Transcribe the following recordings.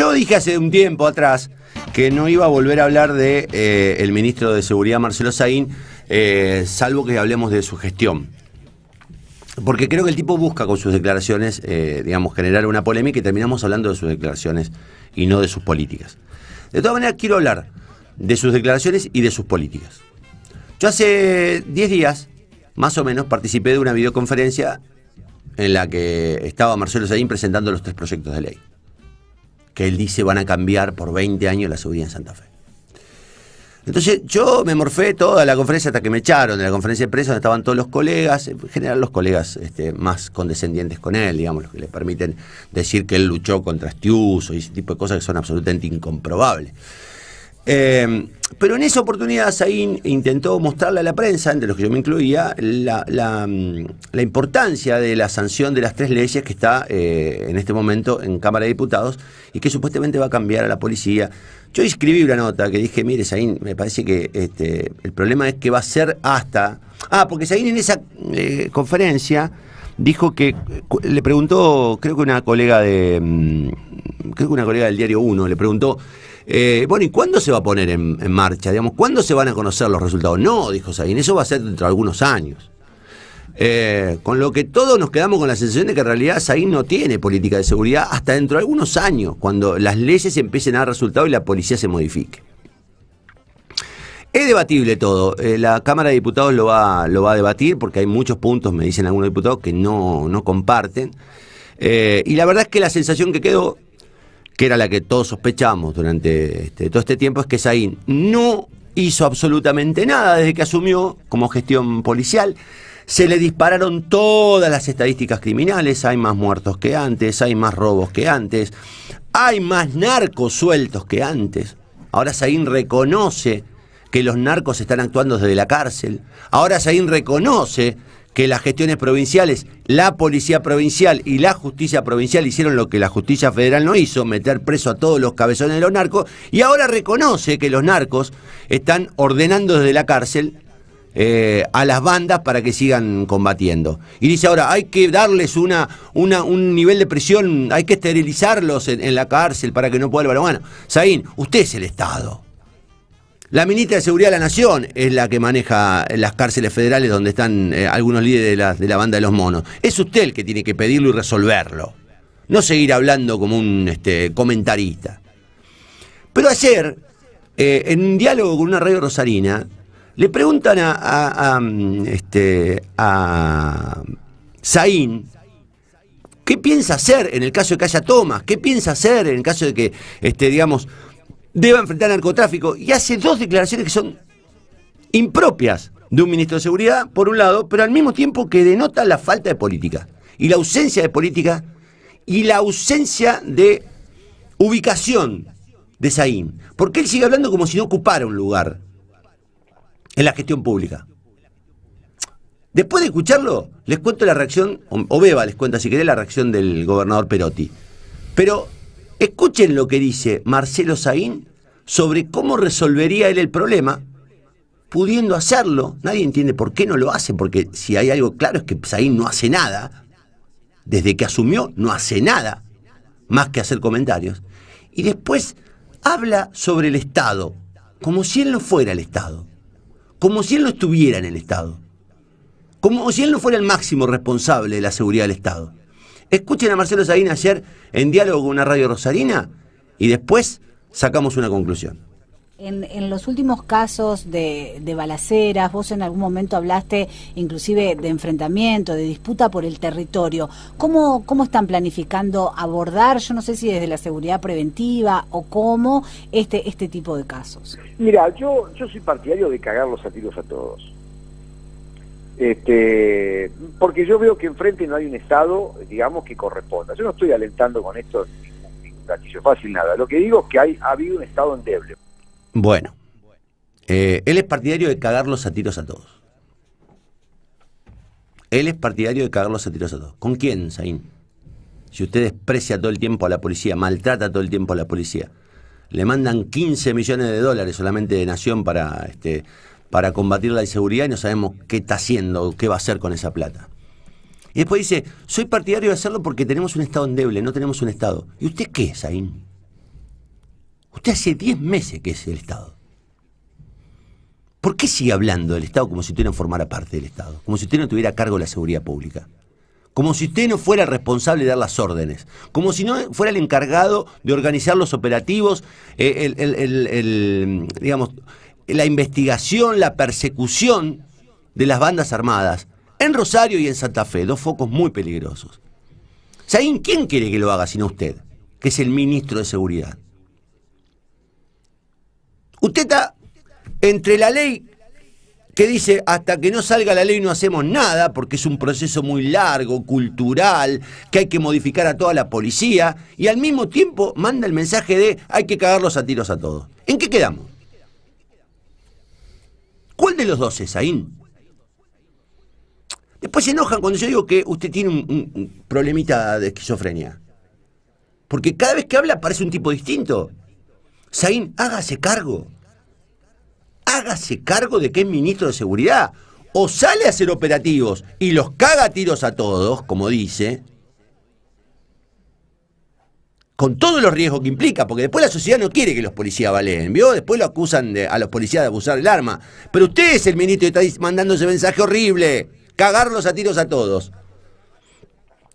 Yo dije hace un tiempo atrás que no iba a volver a hablar de eh, el ministro de Seguridad Marcelo Saín, eh, salvo que hablemos de su gestión. Porque creo que el tipo busca con sus declaraciones, eh, digamos, generar una polémica y terminamos hablando de sus declaraciones y no de sus políticas. De todas maneras, quiero hablar de sus declaraciones y de sus políticas. Yo hace 10 días, más o menos, participé de una videoconferencia en la que estaba Marcelo Saín presentando los tres proyectos de ley que él dice van a cambiar por 20 años la seguridad en Santa Fe. Entonces yo me morfé toda la conferencia hasta que me echaron de la conferencia de prensa donde estaban todos los colegas, en general los colegas este, más condescendientes con él, digamos, los que le permiten decir que él luchó contra Estiuso y ese tipo de cosas que son absolutamente incomprobables. Em, pero en esa oportunidad Saín intentó mostrarle a la prensa, entre los que yo me incluía, la, mm, importancia de la sanción de las tres leyes que está eh, en este momento en Cámara de Diputados y que supuestamente va a cambiar a la policía. Yo escribí una nota que dije, mire Saín, me parece que este, el problema es que va a ser hasta... Ah, porque Saín en esa eh, conferencia dijo que le preguntó, creo que una colega de mm, creo que una colega del diario 1 le preguntó eh, bueno, ¿y cuándo se va a poner en, marcha? Digamos, ¿Cuándo se van a conocer los resultados? No, dijo Sabin, eso va a ser dentro de algunos años. Eh, con lo que todos nos quedamos con la sensación de que en realidad Saín no tiene política de seguridad hasta dentro de algunos años, cuando las leyes empiecen a dar resultados y la policía se modifique. Es debatible todo. Eh, la Cámara de Diputados lo va, a debatir porque hay muchos puntos, me dicen algunos diputados, que no, comparten. y la verdad es que la sensación que quedó que era la que todos sospechamos durante este, todo este tiempo, es que Saín no hizo absolutamente nada desde que asumió como gestión policial. Se le dispararon todas las estadísticas criminales, hay más muertos que antes, hay más robos que antes, hay más narcos sueltos que antes. Ahora Saín reconoce que los narcos están actuando desde la cárcel. Ahora Saín reconoce que las gestiones provinciales, la policía provincial y la justicia provincial hicieron lo que la justicia federal no hizo, meter preso a todos los cabezones de los narcos, y ahora reconoce que los narcos están ordenando desde la cárcel eh, a las bandas para que sigan combatiendo. Y dice ahora, hay que darles una, una un nivel de prisión, hay que esterilizarlos en, la cárcel para que no pueda... Bueno, Saín, usted es el Estado. La ministra de Seguridad de la Nación es la que maneja las cárceles federales donde están eh, algunos líderes de la, banda de los monos. Es usted el que tiene que pedirlo y resolverlo. No seguir hablando como un este, comentarista. Pero ayer, eh, en un diálogo con una radio rosarina, le preguntan a, a, este, qué piensa hacer en el caso de que haya tomas, qué piensa hacer en el caso de que, este, digamos, deba enfrentar narcotráfico. Y hace dos declaraciones que son impropias de un ministro de Seguridad, por un lado, pero al mismo tiempo que denota la falta de política y la ausencia de política y la ausencia de ubicación de Saín. Porque él sigue hablando como si no ocupara un lugar en la gestión pública. Después de escucharlo, les cuento la reacción, o les cuenta si querés la reacción del gobernador Perotti. Pero Escuchen lo que dice Marcelo Saín sobre cómo resolvería él el problema, pudiendo hacerlo. Nadie entiende por qué no lo hace, porque si hay algo claro es que Saín no hace nada. Desde que asumió, no hace nada más que hacer comentarios. Y después habla sobre el Estado, como si él no fuera el Estado, como si él no estuviera en el Estado, como si él no fuera el máximo responsable de la seguridad del Estado. Escuchen a Marcelo Sabina ayer en diálogo con una radio rosarina y después sacamos una conclusión. En, los últimos casos de, de, balaceras, vos en algún momento hablaste inclusive de enfrentamiento, de disputa por el territorio. ¿Cómo, están planificando abordar, yo no sé si desde la seguridad preventiva o cómo, este, este tipo de casos? Mira, yo, yo soy partidario de cagar los tiros a todos. Este, porque yo veo que enfrente no hay un Estado, digamos, que corresponda. Yo no estoy alentando con esto ningún fácil, nada. Lo que digo es que hay, ha habido un Estado endeble. Bueno, eh, él es partidario de cagarlos a tiros a todos. Él es partidario de cagarlos a tiros a todos. ¿Con quién, Zain? Si usted desprecia todo el tiempo a la policía, maltrata todo el tiempo a la policía, le mandan 15 millones de dólares solamente de Nación para este, para combatir la inseguridad y no sabemos qué está haciendo, qué va a hacer con esa plata. Y después dice, soy partidario de hacerlo porque tenemos un Estado endeble, no tenemos un Estado. ¿Y usted qué es, ahí? Usted hace 10 meses que es el Estado. ¿Por qué sigue hablando del Estado como si usted no formara parte del Estado? Como si usted no tuviera cargo de la seguridad pública. Como si usted no fuera responsable de dar las órdenes. Como si no fuera el encargado de organizar los operativos, eh, el, el digamos, la investigación, la persecución de las bandas armadas en Rosario y en Santa Fe, dos focos muy peligrosos. ¿Saben quién quiere que lo haga sino usted, que es el ministro de Seguridad? Usted está entre la ley que dice hasta que no salga la ley no hacemos nada porque es un proceso muy largo, cultural, que hay que modificar a toda la policía y al mismo tiempo manda el mensaje de hay que cagarlos a tiros a todos. ¿En qué quedamos? ¿Cuál de los dos es, Saín? Después se enojan cuando yo digo que usted tiene un, problemita de esquizofrenia. Porque cada vez que habla parece un tipo distinto. Saín, hágase cargo. Hágase cargo de que es ministro de seguridad. O sale a hacer operativos y los caga a tiros a todos, como dice, con todos los riesgos que implica, porque después la sociedad no quiere que los policías valen ¿vio? Después lo acusan a los policías de abusar del arma. Pero usted es el ministro y está mandando ese mensaje horrible, cagarlos a tiros a todos.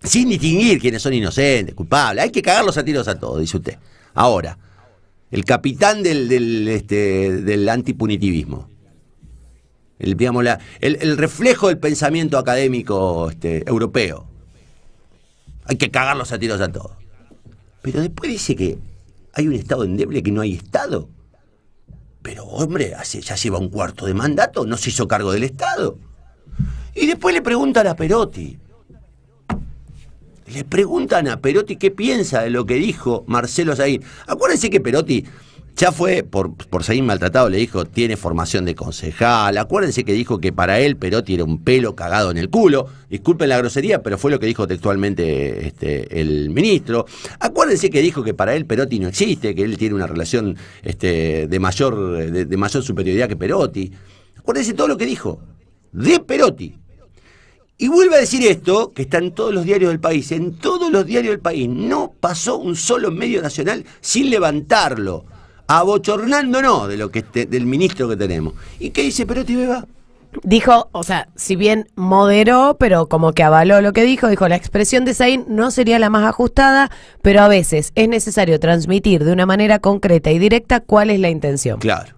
Sin distinguir quiénes son inocentes, culpables, hay que cagarlos a tiros a todos, dice usted. Ahora, el capitán del, del, este, antipunitivismo. El, reflejo del pensamiento académico este, europeo. Hay que cagarlos a tiros a todos. Pero después dice que hay un Estado endeble, que no hay Estado. Pero hombre, hace, ya lleva un cuarto de mandato, no se hizo cargo del Estado. Y después le preguntan a Perotti. Le preguntan a Perotti qué piensa de lo que dijo Marcelo Saín Acuérdense que Perotti ya fue, por, seguir maltratado, le dijo, tiene formación de concejal. Acuérdense que dijo que para él Perotti era un pelo cagado en el culo. Disculpen la grosería, pero fue lo que dijo textualmente este, el ministro. Acuérdense que dijo que para él Perotti no existe, que él tiene una relación este, de, mayor, de, mayor superioridad que Perotti. Acuérdense todo lo que dijo de Perotti. Y vuelve a decir esto, que está en todos los diarios del país, en todos los diarios del país. No pasó un solo medio nacional sin levantarlo abochornándonos de lo que del ministro que tenemos. ¿Y qué dice Perotti Beba? Dijo, o sea, si bien moderó, pero como que avaló lo que dijo, dijo, la expresión de Zayn no sería la más ajustada, pero a veces es necesario transmitir de una manera concreta y directa cuál es la intención. Claro.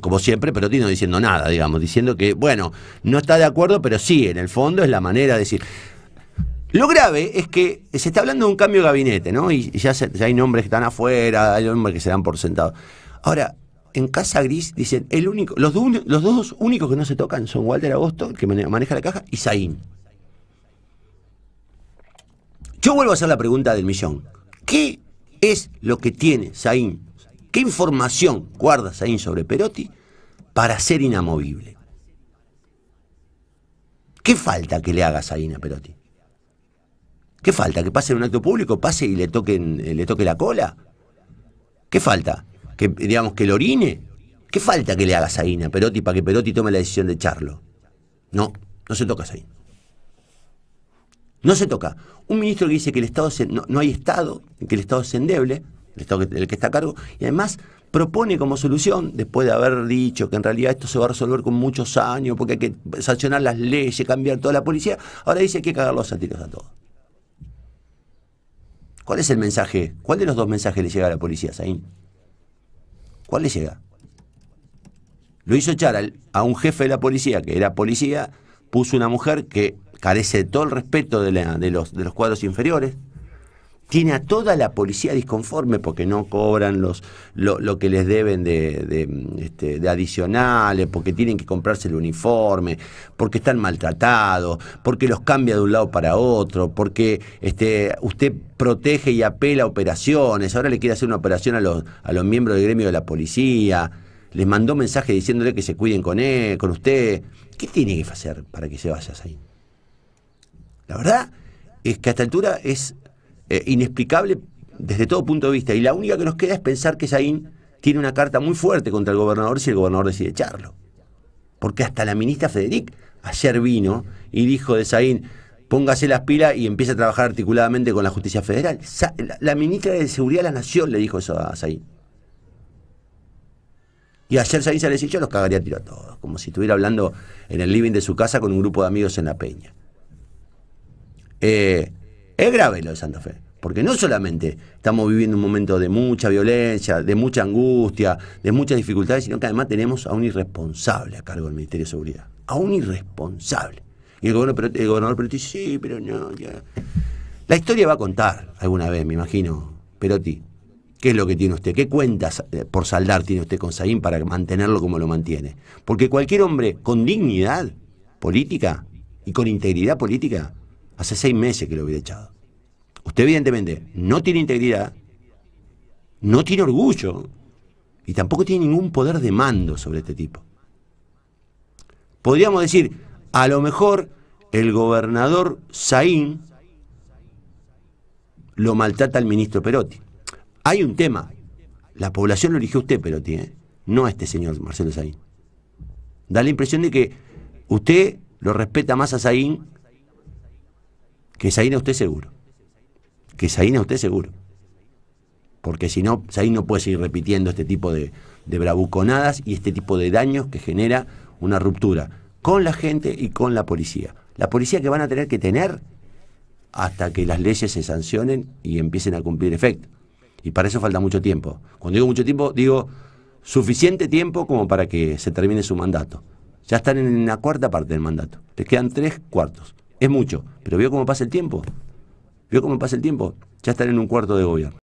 Como siempre, Perotti no diciendo nada, digamos, diciendo que, bueno, no está de acuerdo, pero sí, en el fondo es la manera de decir... Lo grave es que se está hablando de un cambio de gabinete, ¿no? Y ya, hay nombres que están afuera, hay nombres que se dan por sentado. Ahora, en Casa Gris dicen, el único, los, dos únicos que no se tocan son Walter Agosto, que maneja la caja, y Zain. Yo vuelvo a hacer la pregunta del millón. ¿Qué es lo que tiene Zain? ¿Qué información guarda Zain sobre Perotti para ser inamovible? ¿Qué falta que le haga Zain a Perotti? ¿Qué falta? ¿Que pase en un acto público? ¿Pase y le, toquen, eh, le toque la cola? ¿Qué falta? ¿Que, digamos, que lo orine? ¿Qué falta que le haga Saína a Perotti para que Perotti tome la decisión de echarlo? No, no se toca Saína. No se toca. Un ministro que dice que el Estado no, hay Estado, que el Estado es endeble, el Estado que, que está a cargo, y además propone como solución, después de haber dicho que en realidad esto se va a resolver con muchos años, porque hay que sancionar las leyes, cambiar toda la policía, ahora dice que hay que cagar los a todos. ¿Cuál es el mensaje? ¿Cuál de los dos mensajes le llega a la policía, Zain? ¿Cuál le llega? Lo hizo echar a un jefe de la policía, que era policía, puso una mujer que carece de todo el respeto de, los, de los cuadros inferiores, tiene a toda la policía disconforme porque no cobran los, lo, que les deben este, de, adicionales, porque tienen que comprarse el uniforme, porque están maltratados, porque los cambia de un lado para otro, porque este, usted protege y apela operaciones, ahora le quiere hacer una operación a los, a los miembros del gremio de la policía, les mandó mensaje diciéndole que se cuiden con él, con usted. ¿Qué tiene que hacer para que se vayas ahí? La verdad es que a esta altura es eh, inexplicable desde todo punto de vista. Y la única que nos queda es pensar que Saín tiene una carta muy fuerte contra el gobernador si el gobernador decide echarlo. Porque hasta la ministra Federic ayer vino y dijo de Saín, póngase las pilas y empiece a trabajar articuladamente con la justicia federal. La ministra de Seguridad de la Nación le dijo eso a Saín. Y ayer Saín se le decía, yo los cagaría a tiro a todos, como si estuviera hablando en el living de su casa con un grupo de amigos en la peña. Eh, es grave lo de Santa Fe, porque no solamente estamos viviendo un momento de mucha violencia, de mucha angustia, de muchas dificultades, sino que además tenemos a un irresponsable a cargo del Ministerio de Seguridad. A un irresponsable. Y el gobernador, el gobernador sí, pero no, ya. La historia va a contar alguna vez, me imagino, Perotti. ¿Qué es lo que tiene usted? ¿Qué cuentas eh, por saldar tiene usted con Saín para mantenerlo como lo mantiene? Porque cualquier hombre con dignidad política y con integridad política Hace seis meses que lo hubiera echado. Usted evidentemente no tiene integridad, no tiene orgullo y tampoco tiene ningún poder de mando sobre este tipo. Podríamos decir, a lo mejor el gobernador Saín lo maltrata al ministro Perotti. Hay un tema. La población lo eligió usted, Perotti, ¿eh? no a este señor Marcelo Saín. Da la impresión de que usted lo respeta más a Saín que Saín usted seguro. Que Saín usted seguro. Porque si no, Saín no puede seguir repitiendo este tipo de, de bravuconadas y este tipo de daños que genera una ruptura con la gente y con la policía. La policía que van a tener que tener hasta que las leyes se sancionen y empiecen a cumplir efecto. Y para eso falta mucho tiempo. Cuando digo mucho tiempo, digo suficiente tiempo como para que se termine su mandato. Ya están en la cuarta parte del mandato. Les quedan tres cuartos. Es mucho, pero veo cómo pasa el tiempo. Veo cómo pasa el tiempo. Ya estaré en un cuarto de gobierno.